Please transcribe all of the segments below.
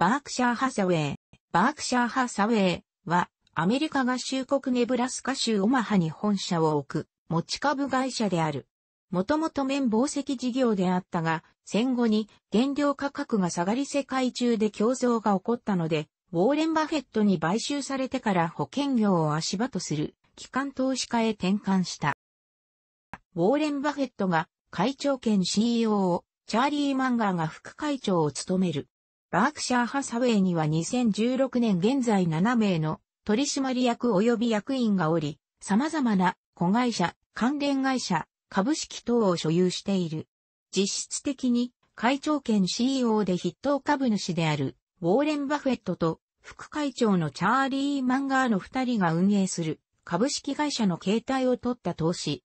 バークシャーハサウェイ。バークシャーハサウェイは、アメリカ合衆国ネブラスカ州オマハに本社を置く、持ち株会社である。もともと綿宝石事業であったが、戦後に原料価格が下がり世界中で競争が起こったので、ウォーレン・バフェットに買収されてから保険業を足場とする、機関投資家へ転換した。ウォーレン・バフェットが会長兼 CEO を、チャーリー・マンガーが副会長を務める。バークシャーハサウェイには2016年現在7名の取締役及び役員がおり、様々な子会社、関連会社、株式等を所有している。実質的に会長兼 CEO で筆頭株主であるウォーレン・バフェットと副会長のチャーリー・マンガーの二人が運営する株式会社の形態を取った投資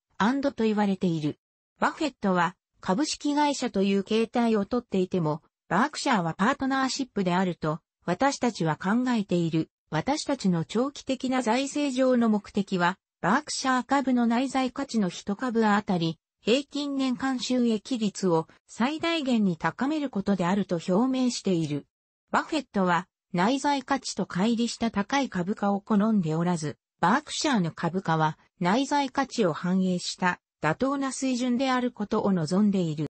と言われている。バフェットは株式会社という形態を取っていてもバークシャーはパートナーシップであると、私たちは考えている。私たちの長期的な財政上の目的は、バークシャー株の内在価値の一株あたり、平均年間収益率を最大限に高めることであると表明している。バフェットは、内在価値と乖離した高い株価を好んでおらず、バークシャーの株価は内在価値を反映した妥当な水準であることを望んでいる。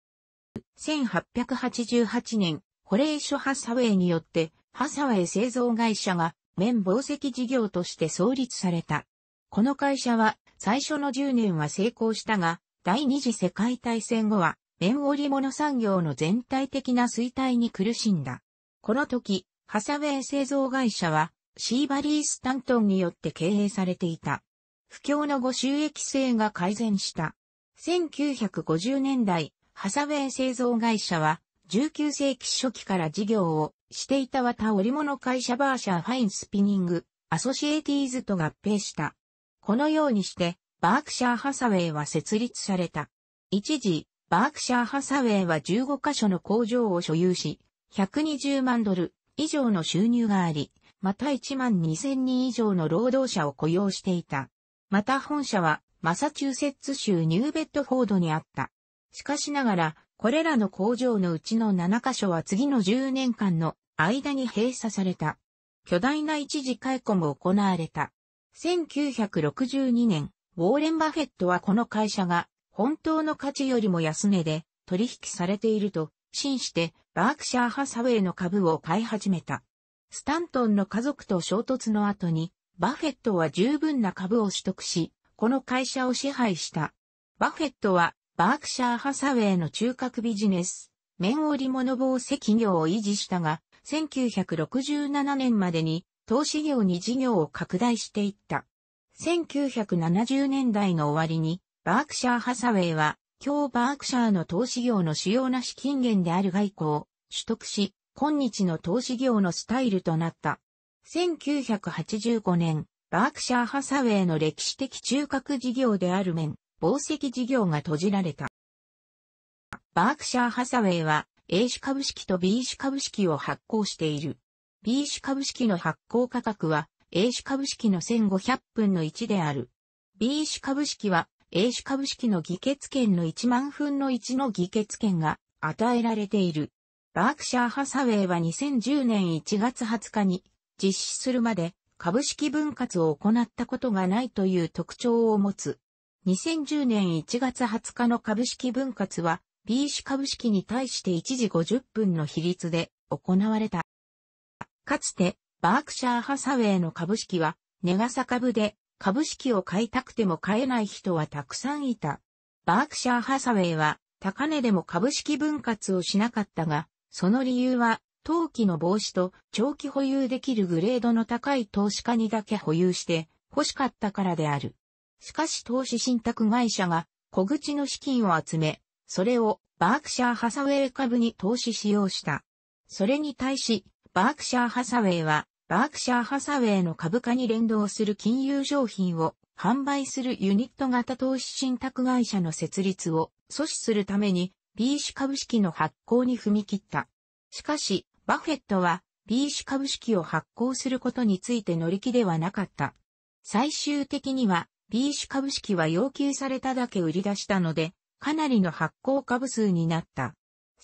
1888年、ホレイハサウェイによって、ハサウェイ製造会社が、綿紡績事業として創立された。この会社は、最初の10年は成功したが、第二次世界大戦後は、綿織物産業の全体的な衰退に苦しんだ。この時、ハサウェイ製造会社は、シーバリー・スタントンによって経営されていた。不況の後収益性が改善した。1950年代、ハサウェイ製造会社は、19世紀初期から事業をしていた綿織物会社バーシャーファインスピニング、アソシエティーズと合併した。このようにして、バークシャーハサウェイは設立された。一時、バークシャーハサウェイは15カ所の工場を所有し、120万ドル以上の収入があり、また1万2000人以上の労働者を雇用していた。また本社はマサチューセッツ州ニューベッドフォードにあった。しかしながら、これらの工場のうちの7カ所は次の10年間の間に閉鎖された。巨大な一時解雇も行われた。1962年、ウォーレン・バフェットはこの会社が本当の価値よりも安値で取引されていると信じてバークシャー・ハサウェイの株を買い始めた。スタントンの家族と衝突の後にバフェットは十分な株を取得し、この会社を支配した。バフェットはバークシャーハサウェイの中核ビジネス、綿織物防止企業を維持したが、1967年までに投資業に事業を拡大していった。1970年代の終わりに、バークシャーハサウェイは、今日バークシャーの投資業の主要な資金源である外交を取得し、今日の投資業のスタイルとなった。1985年、バークシャーハサウェイの歴史的中核事業である面、紡績事業が閉じられた。バークシャーハサウェイは A 種株式と B 種株式を発行している。B 種株式の発行価格は A 種株式の1500分の1である。B 種株式は A 種株式の議決権の1万分の1の議決権が与えられている。バークシャーハサウェイは2010年1月20日に実施するまで株式分割を行ったことがないという特徴を持つ2010年1月20日の株式分割は、B 氏株式に対して1時50分の比率で行われた。かつて、バークシャーハサウェイの株式は、ネガサ株で、株式を買いたくても買えない人はたくさんいた。バークシャーハサウェイは、高値でも株式分割をしなかったが、その理由は、投機の防止と長期保有できるグレードの高い投資家にだけ保有して欲しかったからである。しかし投資信託会社が小口の資金を集め、それをバークシャーハサウェイ株に投資しようした。それに対し、バークシャーハサウェイは、バークシャーハサウェイの株価に連動する金融商品を販売するユニット型投資信託会社の設立を阻止するために B 種株式の発行に踏み切った。しかし、バフェットは B 種株式を発行することについて乗り気ではなかった。最終的には B 種株式は要求されただけ売り出したので、かなりの発行株数になった。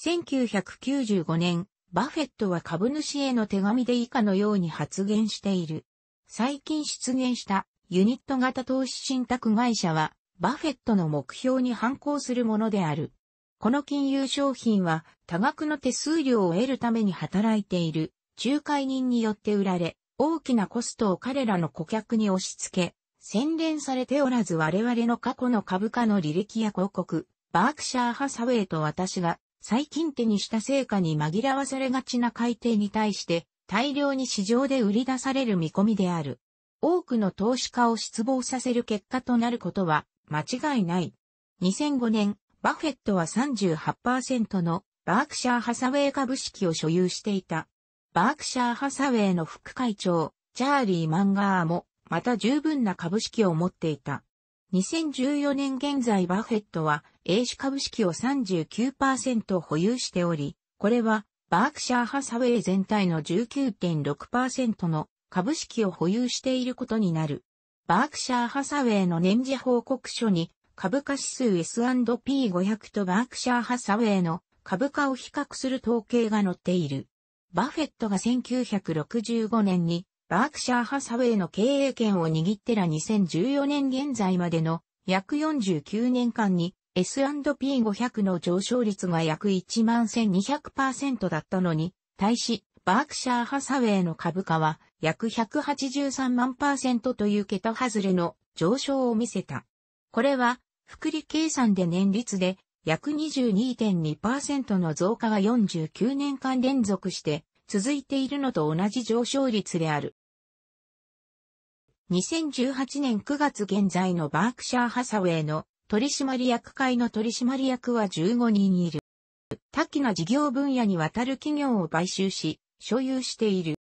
1995年、バフェットは株主への手紙で以下のように発言している。最近出現したユニット型投資信託会社は、バフェットの目標に反抗するものである。この金融商品は多額の手数料を得るために働いている仲介人によって売られ、大きなコストを彼らの顧客に押し付け、洗練されておらず我々の過去の株価の履歴や広告、バークシャーハサウェイと私が最近手にした成果に紛らわされがちな改定に対して大量に市場で売り出される見込みである。多くの投資家を失望させる結果となることは間違いない。2005年、バフェットは38%のバークシャーハサウェイ株式を所有していた。バークシャーハサウェイの副会長、チャーリー・マンガーもまた十分な株式を持っていた。2014年現在バフェットは A 種株式を39%保有しており、これはバークシャーハサウェイ全体の19.6%の株式を保有していることになる。バークシャーハサウェイの年次報告書に株価指数 S&P500 とバークシャーハサウェイの株価を比較する統計が載っている。バフェットが1965年にバークシャーハサウェイの経営権を握ってら2014年現在までの約49年間に S&P500 の上昇率が約1万1200%だったのに、対し、バークシャーハサウェイの株価は約183万という桁外れの上昇を見せた。これは、複利計算で年率で約22.2%の増加が49年間連続して続いているのと同じ上昇率である。2018年9月現在のバークシャー・ハサウェイの取締役会の取締役は15人いる。多岐な事業分野にわたる企業を買収し、所有している。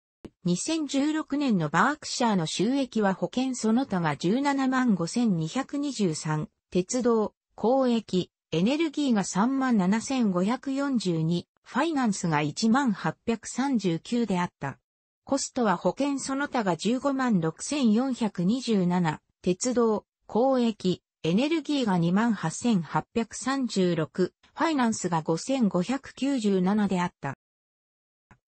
2016年のバークシャーの収益は保険その他が17万5223、鉄道、公益、エネルギーが3万7542、ファイナンスが1839であった。コストは保険その他が156,427、鉄道、交易、エネルギーが28,836、ファイナンスが5,597であった。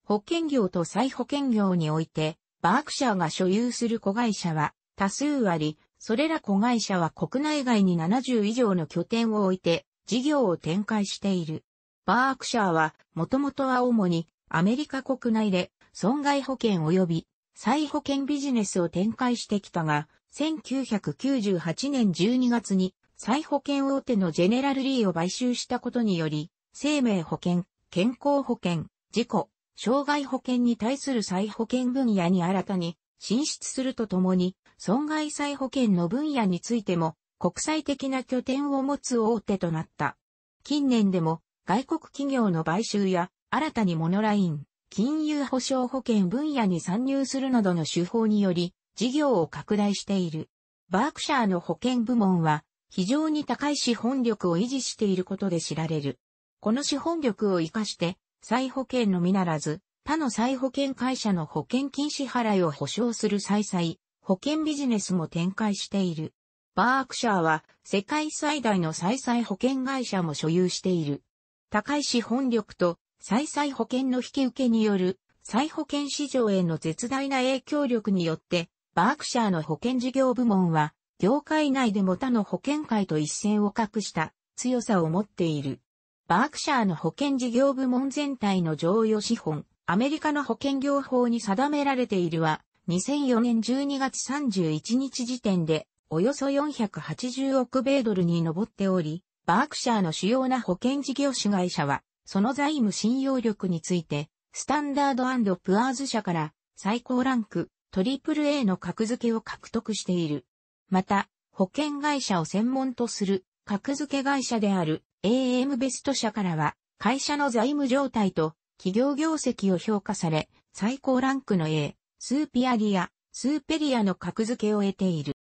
保険業と再保険業において、バークシャーが所有する子会社は多数あり、それら子会社は国内外に70以上の拠点を置いて事業を展開している。バークシャーは、もともとは主に、アメリカ国内で、損害保険及び、再保険ビジネスを展開してきたが、1998年12月に、再保険大手のジェネラルリーを買収したことにより、生命保険、健康保険、事故、障害保険に対する再保険分野に新たに進出するとともに、損害再保険の分野についても国際的な拠点を持つ大手となった。近年でも外国企業の買収や、新たにモノライン、金融保障保険分野に参入するなどの手法により、事業を拡大している。バークシャーの保険部門は、非常に高い資本力を維持していることで知られる。この資本力を活かして、再保険のみならず、他の再保険会社の保険金支払いを保証する再々、保険ビジネスも展開している。バークシャーは世界最大の再々保険会社も所有している。高い資本力と再々保険の引き受けによる再保険市場への絶大な影響力によって、バークシャーの保険事業部門は、業界内でも他の保険界と一線を画した強さを持っている。バークシャーの保険事業部門全体の常用資本、アメリカの保険業法に定められているは、2004年12月31日時点で、およそ480億米ドルに上っており、バークシャーの主要な保険事業主会社は、その財務信用力について、スタンダードプアーズ社から最高ランク AAA の格付けを獲得している。また、保険会社を専門とする格付け会社である AM ベスト社からは、会社の財務状態と企業業績を評価され、最高ランクの A、スーピアリア、スーペリアの格付けを得ている。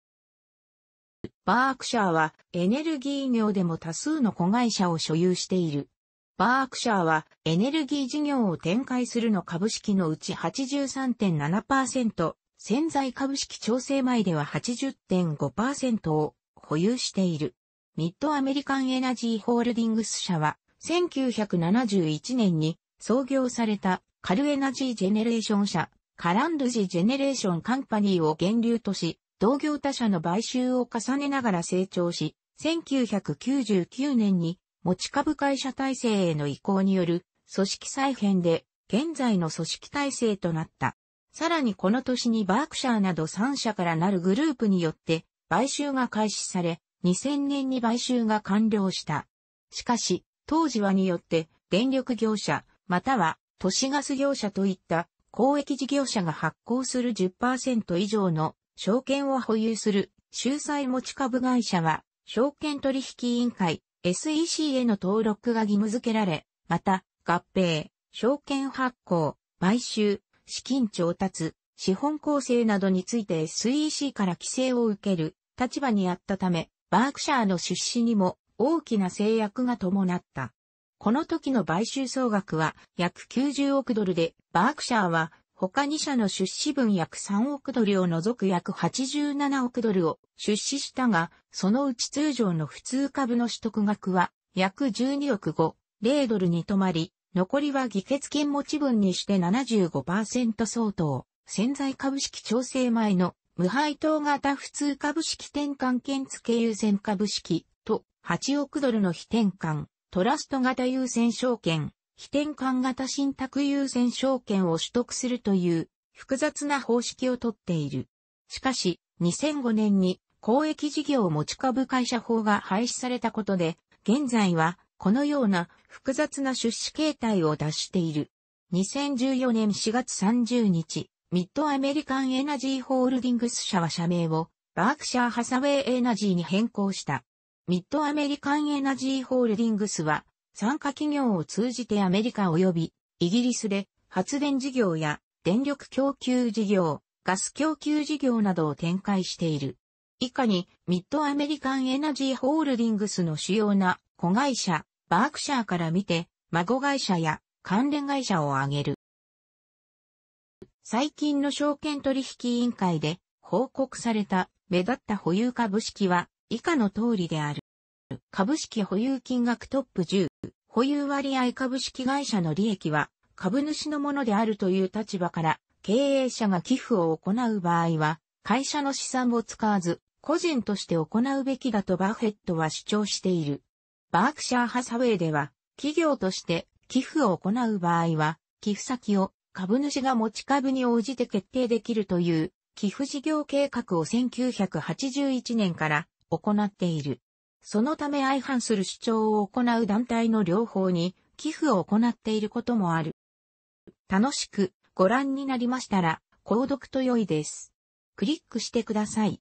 バークシャーはエネルギー業でも多数の子会社を所有している。バークシャーはエネルギー事業を展開するの株式のうち83.7%、潜在株式調整前では80.5%を保有している。ミッドアメリカンエナジーホールディングス社は1971年に創業されたカルエナジージェネレーション社、カランルジジェネレーションカンパニーを源流とし、同業他社の買収を重ねながら成長し、1999年に持ち株会社体制への移行による組織再編で現在の組織体制となった。さらにこの年にバークシャーなど3社からなるグループによって買収が開始され、2000年に買収が完了した。しかし、当時はによって電力業者、または都市ガス業者といった公益事業者が発行する10%以上の証券を保有する、秀才持ち株会社は、証券取引委員会、SEC への登録が義務付けられ、また、合併、証券発行、買収、資金調達、資本構成などについて SEC から規制を受ける立場にあったため、バークシャーの出資にも大きな制約が伴った。この時の買収総額は約90億ドルで、バークシャーは他2社の出資分約3億ドルを除く約87億ドルを出資したが、そのうち通常の普通株の取得額は約12億5、0ドルに止まり、残りは議決権持ち分にして75%相当、潜在株式調整前の無配当型普通株式転換券付優先株式と8億ドルの非転換、トラスト型優先証券、非転換型信託優先証券を取得するという複雑な方式をとっている。しかし、2005年に公益事業持ち株会社法が廃止されたことで、現在はこのような複雑な出資形態を脱している。2014年4月30日、ミッドアメリカンエナジーホールディングス社は社名をバークシャーハサウェイエナジーに変更した。ミッドアメリカンエナジーホールディングスは参加企業を通じてアメリカ及びイギリスで発電事業や電力供給事業、ガス供給事業などを展開している。以下にミッドアメリカンエナジーホールディングスの主要な子会社、バークシャーから見て孫会社や関連会社を挙げる。最近の証券取引委員会で報告された目立った保有株式は以下の通りである。株式保有金額トップ10、保有割合株式会社の利益は株主のものであるという立場から経営者が寄付を行う場合は会社の資産を使わず個人として行うべきだとバフェットは主張している。バークシャーハサウェイでは企業として寄付を行う場合は寄付先を株主が持ち株に応じて決定できるという寄付事業計画を1981年から行っている。そのため相反する主張を行う団体の両方に寄付を行っていることもある。楽しくご覧になりましたら、購読と良いです。クリックしてください。